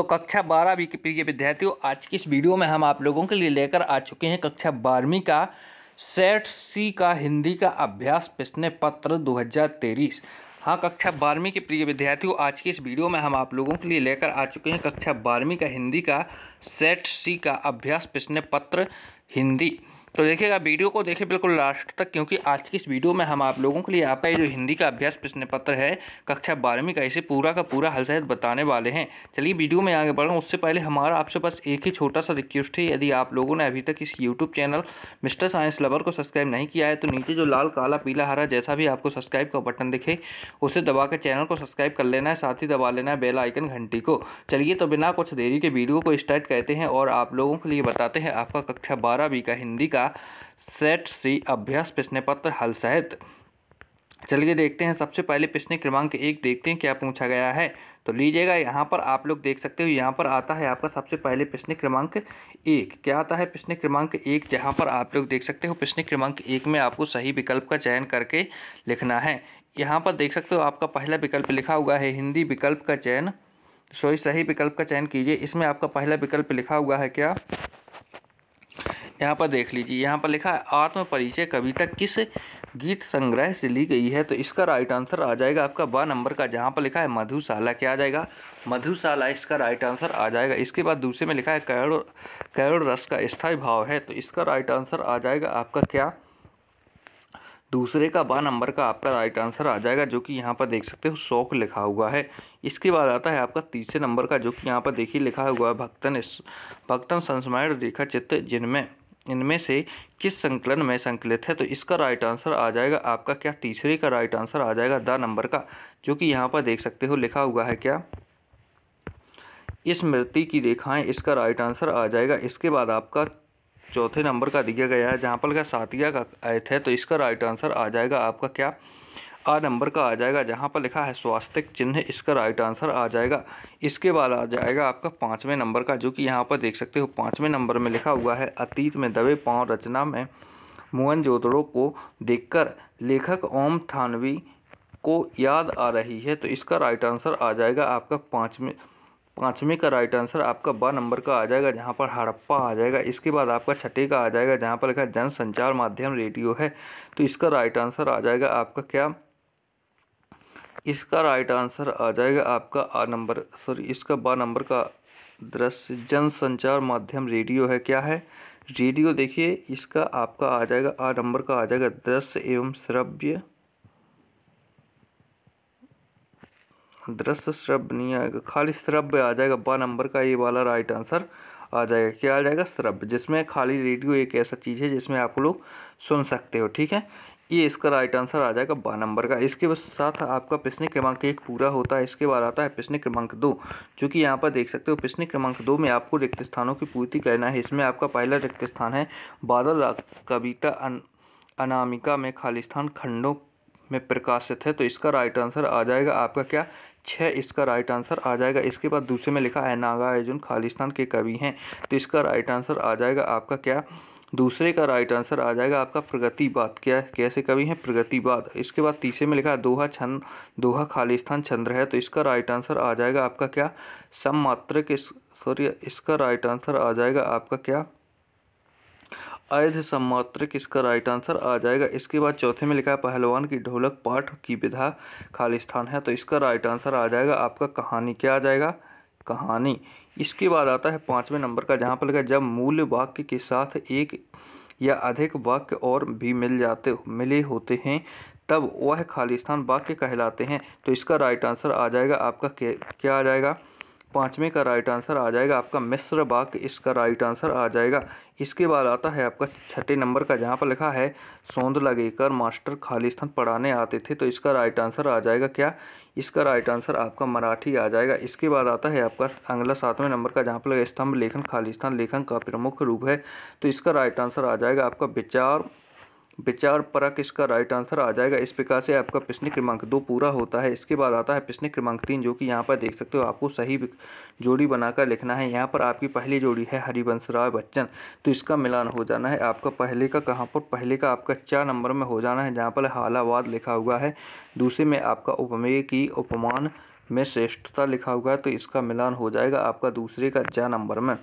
तो कक्षा बारह भी के प्रिय विद्यार्थियों आज की इस वीडियो में हम आप लोगों के लिए लेकर आ चुके हैं कक्षा बारहवीं का सेट सी का हिंदी का अभ्यास प्रश्न पत्र दो हाँ कक्षा बारहवीं के प्रिय विद्यार्थियों आज की इस वीडियो में हम आप लोगों के लिए लेकर आ चुके हैं कक्षा बारहवीं का हिंदी का सेट सी का अभ्यास प्रश्न पत्र हिंदी तो देखिएगा वीडियो को देखिए बिल्कुल लास्ट तक क्योंकि आज की इस वीडियो में हम आप लोगों के लिए आपका ये जो हिंदी का अभ्यास प्रश्न पत्र है कक्षा बारहवीं का इसे पूरा का पूरा हल सहित बताने वाले हैं चलिए वीडियो में आगे बढ़ूँ उससे पहले हमारा आपसे बस एक ही छोटा सा रिक्वेस्ट है यदि आप लोगों ने अभी तक इस YouTube channel mister science lover को सब्सक्राइब नहीं किया है तो नीचे जो लाल काला पीला हरा जैसा भी आपको सब्सक्राइब का बटन दिखे उसे दबा कर चैनल को सब्सक्राइब कर लेना है साथ ही दबा लेना है बेल आइकन घंटी को चलिए तो बिना कुछ देरी के वीडियो को स्टार्ट कहते हैं और आप लोगों के लिए बताते हैं आपका कक्षा बारहवीं का हिंदी का मिलेगा सेट सी अभ्यास प्रश्न पत्र हल सहित चलिए देखते हैं सबसे पहले प्रश्न क्रमांक एक देखते हैं क्या पूछा गया है तो लीजिएगा यहाँ पर आप लोग देख सकते हो यहाँ पर आता है आपका सबसे पहले प्रश्न क्रमांक एक क्या आता है प्रश्न क्रमांक एक जहाँ पर आप लोग देख सकते हो प्रश्न क्रमांक एक में आपको सही विकल्प का चयन करके लिखना है यहाँ पर देख सकते हो आपका पहला विकल्प लिखा हुआ है हिंदी विकल्प का चयन सॉरी सही विकल्प का चयन कीजिए इसमें आपका पहला विकल्प लिखा हुआ है क्या यहाँ पर देख लीजिए यहाँ पर लिखा है आत्म परिचय कविता किस गीत संग्रह से ली गई है तो इसका राइट आंसर आ जाएगा आपका ब नंबर का जहाँ पर लिखा है मधुशाला क्या आ जाएगा मधुशाला इसका राइट आंसर आ जाएगा इसके बाद दूसरे में लिखा है करोड़ करोड़ रस का स्थायी भाव है तो इसका राइट आंसर आ जाएगा आपका क्या दूसरे का बा नंबर का आपका राइट आंसर आ जाएगा जो कि यहाँ पर देख सकते हो शौक लिखा हुआ है इसके बाद आता है आपका तीसरे नंबर का जो कि यहाँ पर देखिए लिखा हुआ है भक्तन भक्तन संस्मरण रेखा चित्र जिनमें इनमें से किस संकलन में संकलित है तो इसका राइट आंसर आ जाएगा आपका क्या तीसरे का राइट आंसर आ जाएगा द नंबर का जो कि यहाँ पर देख सकते हो लिखा हुआ है क्या इस मृति की रेखाएँ इसका राइट आंसर आ जाएगा इसके बाद आपका चौथे नंबर का दिया गया है जहाँ पर क्या सातिया का आयत है तो इसका राइट आंसर आ जाएगा आपका क्या आ नंबर का आ जाएगा जहाँ पर लिखा है स्वास्थ्य चिन्ह इसका राइट आंसर आ जाएगा इसके बाद आ जाएगा आपका पाँचवें नंबर का जो कि यहाँ पर देख सकते हो पाँचवें नंबर में लिखा हुआ है अतीत में दबे पाँव रचना में मोहन जोतड़ों को देखकर लेखक ओम थानवी को याद आ रही है तो इसका राइट आंसर आ जाएगा आपका पाँचवें पाँचवें का राइट आंसर आपका ब नंबर का आ जाएगा जहाँ पर हड़प्पा आ जाएगा इसके बाद आपका छठे का आ जाएगा जहाँ पर लिखा जन संचार माध्यम रेडियो है तो इसका राइट आंसर आ जाएगा आपका क्या इसका राइट आंसर आ जाएगा आपका आ नंबर सॉरी इसका बा नंबर का दृश्य जन संचार माध्यम रेडियो है क्या है रेडियो देखिए इसका आपका आ जाएगा आ नंबर का आ जाएगा दृश्य एवं श्रव्य दृश्य श्रव्य नहीं आएगा खाली श्रव्य आ जाएगा बा नंबर का ये वाला राइट आंसर आ जाएगा क्या आ जाएगा श्रव्य जिसमें खाली रेडियो एक ऐसा चीज़ है जिसमें आप लोग सुन सकते हो ठीक है ये इसका राइट आंसर आ जाएगा बारह नंबर का इसके साथ आपका प्रश्न क्रमांक एक पूरा होता है इसके बाद आता है प्रश्न क्रमांक दो जो कि यहाँ पर देख सकते हो प्रश्न क्रमांक दो में आपको रिक्त स्थानों की पूर्ति करना है इसमें आपका पहला रिक्त स्थान है बादल कविता अन, अनामिका में खालिस्थान खंडों में प्रकाशित है तो इसका राइट आंसर आ जाएगा आपका क्या छः इसका राइट आंसर आ जाएगा इसके बाद दूसरे में लिखा है नागार्जुन खालिस्तान के कवि हैं तो इसका राइट आंसर आ जाएगा आपका क्या दूसरे का राइट आंसर आ जाएगा आपका प्रगतिवाद क्या कैसे कवि हैं प्रगतिवाद इसके बाद तीसरे में लिखा है दोहा छंद दोहा स्थान छंद्र है तो इसका राइट आंसर आ जाएगा आपका क्या के सॉरी इसका राइट आंसर आ जाएगा आपका क्या अर्ध सम्मात्र इसका राइट आंसर आ जाएगा इसके बाद चौथे में लिखा है पहलवान की ढोलक पाठ की विधा खालिस्थान है तो इसका राइट आंसर आ जाएगा आपका कहानी क्या आ जाएगा कहानी इसके बाद आता है पाँचवें नंबर का जहाँ पर लगा जब मूल वाक्य के साथ एक या अधिक वाक्य और भी मिल जाते मिले होते हैं तब वह खालिस्तान वाक्य कहलाते हैं तो इसका राइट आंसर आ जाएगा आपका क्या आ जाएगा पाँचवें का राइट आंसर आ जाएगा आपका मिश्र वाक्य इसका राइट आंसर आ जाएगा इसके बाद आता है आपका छठे नंबर का जहाँ पर लिखा है सौंद लगेकर मास्टर खाली स्थान पढ़ाने आते थे तो इसका राइट आंसर आ जाएगा क्या इसका राइट आंसर आपका मराठी आ जाएगा इसके बाद आता है आपका अगला सातवें नंबर का जहाँ पर लगा स्तंभ लेखन खालिस्तान लेखन का प्रमुख रूप है तो इसका राइट आंसर आ जाएगा आपका विचार विचार परक इसका राइट आंसर आ जाएगा इस प्रकार से आपका प्रश्न क्रमांक दो पूरा होता है इसके बाद आता है प्रश्न क्रमांक तीन जो कि यहाँ पर देख सकते हो आपको सही जोड़ी बनाकर लिखना है यहाँ पर आपकी पहली जोड़ी है हरिवंश राय बच्चन तो इसका मिलान हो जाना है आपका पहले का कहाँ पर पहले का आपका चार नंबर में हो जाना है जहाँ पर हालावाद लिखा हुआ है दूसरे में आपका उपमेय की उपमान में श्रेष्ठता लिखा हुआ है तो इसका मिलान हो जाएगा आपका दूसरे का ज नंबर में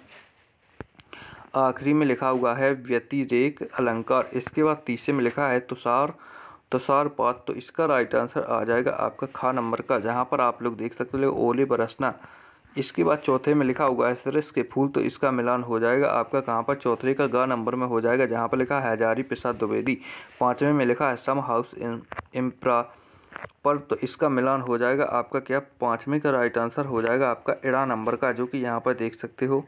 आखिरी में लिखा हुआ है व्यतिरेक अलंकार इसके बाद तीसरे में लिखा है तुषार तुषार पात तो इसका राइट आंसर आ जाएगा आपका खा नंबर का जहाँ पर आप लोग देख सकते हो ओले बरसना इसके बाद चौथे में लिखा हुआ है सरस के फूल तो इसका मिलान हो जाएगा आपका कहाँ पर चौथे का गा नंबर में हो जाएगा जहाँ पर लिखा है हजारी प्रसाद द्विवेदी पाँचवें में लिखा है सम हाउस इम्प्रा पर तो इसका मिलान हो जाएगा आपका क्या पाँचवें का राइट आंसर हो जाएगा आपका एड़ा नंबर का जो कि यहाँ पर देख सकते हो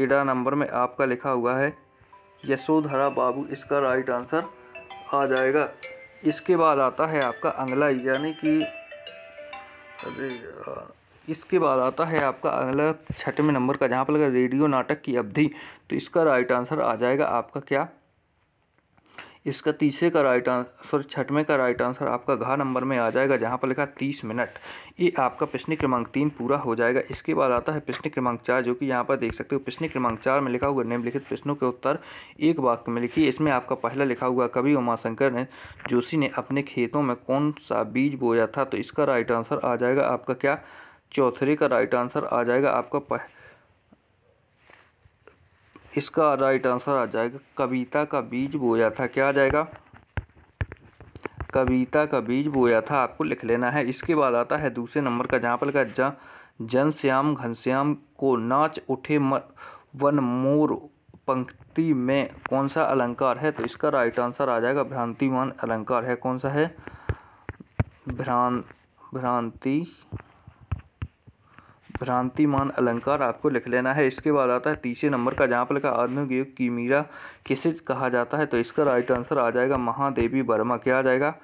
इड़ा नंबर में आपका लिखा हुआ है यशोधरा बाबू इसका राइट आंसर आ जाएगा इसके बाद आता है आपका अंगला यानी कि अरे इसके बाद आता है आपका अगला छठवें नंबर का जहाँ पर लगा रेडियो नाटक की अवधि तो इसका राइट आंसर आ जाएगा आपका क्या इसका तीसरे का राइट आंसर छठवें का राइट आंसर आपका घा नंबर में आ जाएगा जहाँ पर लिखा तीस मिनट ये आपका प्रश्न क्रमांक तीन पूरा हो जाएगा इसके बाद आता है प्रश्न क्रमांक चार जो कि यहाँ पर देख सकते हो प्रश्न क्रमांक चार में लिखा हुआ निम्नलिखित प्रश्नों के उत्तर एक वाक्य में लिखिए इसमें आपका पहला लिखा हुआ कवि उमाशंकर ने जोशी ने अपने खेतों में कौन सा बीज बोया था तो इसका राइट आंसर आ जाएगा आपका क्या चौथरे का राइट आंसर आ जाएगा आपका पह इसका राइट आंसर आ जाएगा कविता का बीज बोया था क्या आ जाएगा कविता का बीज बोया था आपको लिख लेना है इसके बाद आता है दूसरे नंबर का जहाँ पर लिखा जन श्याम घनश्याम को नाच उठे म, वन मोर पंक्ति में कौन सा अलंकार है तो इसका राइट आंसर आ जाएगा भ्रांतिमान अलंकार है कौन सा है भ्रां भ्रांति भ्रांतिमान अलंकार आपको लिख लेना है इसके बाद आता है तीसरे नंबर का जहाँ पर लिखा आधुनिक युग की मीरा किसे कहा जाता है तो इसका राइट आंसर आ जाएगा महादेवी वर्मा क्या आ जाएगा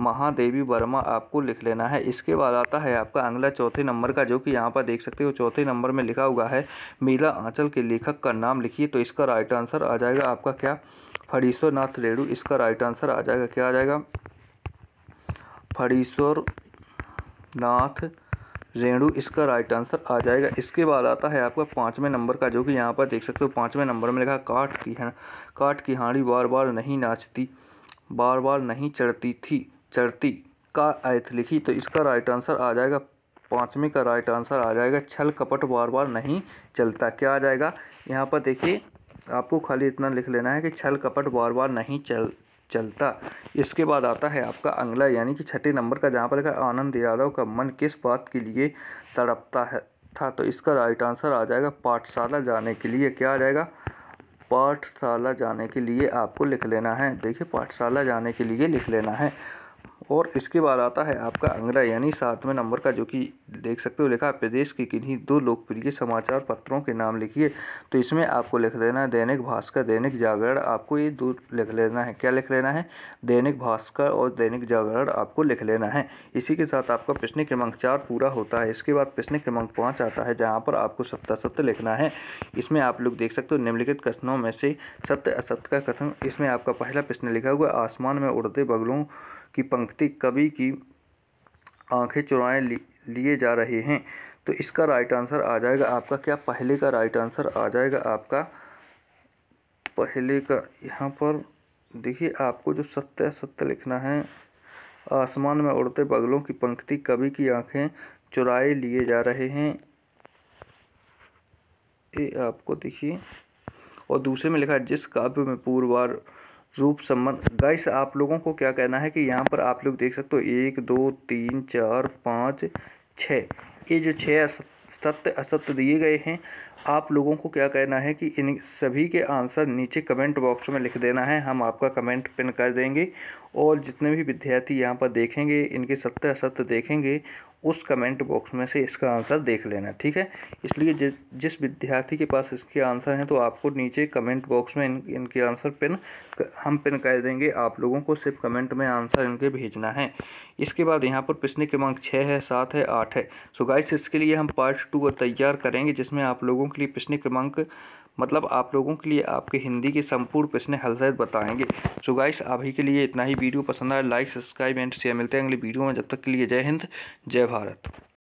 महादेवी वर्मा आपको लिख लेना है इसके बाद आता है आपका अगला चौथे नंबर का जो कि यहाँ पर देख सकते हो चौथे नंबर में लिखा हुआ है मीरा आंचल के लेखक का नाम लिखिए तो इसका राइट आंसर आ जाएगा आपका क्या फरीश्वर नाथ रेणु इसका राइट आंसर आ जाएगा क्या आ जाएगा फरीश्वर नाथ रेणु इसका राइट आंसर आ जाएगा इसके बाद आता है आपका पाँचवें नंबर का जो कि यहाँ पर देख सकते हो पाँचवें नंबर में लिखा काट की है काट की हाड़ी बार बार नहीं नाचती बार बार नहीं चढ़ती थी चढ़ती का अर्थ लिखी तो इसका राइट आंसर आ जाएगा पाँचवें का राइट आंसर आ जाएगा छल कपट बार बार नहीं चलता क्या आ जाएगा यहाँ पर देखिए आपको खाली इतना लिख लेना है कि छल कपट बार बार नहीं चल चलता इसके बाद आता है आपका अंगला यानी कि छठे नंबर का जहाँ पर लिखा आनंद यादव का मन किस बात के लिए तड़पता है था तो इसका राइट आंसर आ जाएगा पाठशाला जाने के लिए क्या आ जाएगा पाठशाला जाने के लिए आपको लिख लेना है देखिए पाठशाला जाने के लिए लिख लेना है और इसके बाद आता है आपका अंग्रा यानी सातवें नंबर का जो कि देख सकते हो लिखा प्रदेश के किन्हीं दो लोकप्रिय समाचार पत्रों के नाम लिखिए तो इसमें आपको लिख देना है दैनिक भास्कर दैनिक जागरण आपको ये दो लिख लेना है क्या लिख लेना है दैनिक भास्कर और दैनिक जागरण आपको लिख लेना है इसी के साथ आपका प्रश्न क्रमांक चार पूरा होता है इसके बाद प्रश्न क्रमांक पाँच आता है जहाँ पर आपको सत्य सत्य लिखना है इसमें आप लोग देख सकते हो निम्नलिखित कथनों में से सत्य असत्य का कथन इसमें आपका पहला प्रश्न लिखा हुआ आसमान में उड़ते बगलों की पंक्ति कवि की आंखें चुराए लिए जा रहे हैं तो इसका राइट आंसर आ जाएगा आपका क्या पहले का राइट आंसर आ जाएगा आपका पहले का यहाँ पर देखिए आपको जो सत्य सत्य लिखना है आसमान में उड़ते बगलों की पंक्ति कवि की आंखें चुराए लिए जा रहे हैं ये आपको देखिए और दूसरे में लिखा है जिस काव्य में पूर्वार रूप संबंध गाइस आप लोगों को क्या कहना है कि यहाँ पर आप लोग देख सकते हो एक दो तीन चार पाँच छः ये जो छः सत्य असत्य दिए गए हैं आप लोगों को क्या कहना है कि इन सभी के आंसर नीचे कमेंट बॉक्स में लिख देना है हम आपका कमेंट पिन कर देंगे और जितने भी विद्यार्थी यहाँ पर देखेंगे इनके सत्य असत्य देखेंगे उस कमेंट बॉक्स में से इसका आंसर देख लेना ठीक है इसलिए जिस जिस विद्यार्थी के पास इसके आंसर हैं तो आपको नीचे कमेंट बॉक्स में इन इनके आंसर पिन हम पिन कर देंगे आप लोगों को सिर्फ कमेंट में आंसर इनके भेजना है इसके बाद यहाँ पर पिछले क्रमांक छः है सात है आठ है सो गाइस इसके लिए हम पार्ट टू तैयार करेंगे जिसमें आप लोगों के लिए प्रश्न क्रमांक मतलब आप लोगों के लिए आपके हिंदी के संपूर्ण प्रश्न हल सहित बताएंगे सो गाइस अभी के लिए इतना ही वीडियो पसंद आया लाइक सब्सक्राइब एंड शेयर मिलते हैं अगले वीडियो में जब तक के लिए जय हिंद जय भारत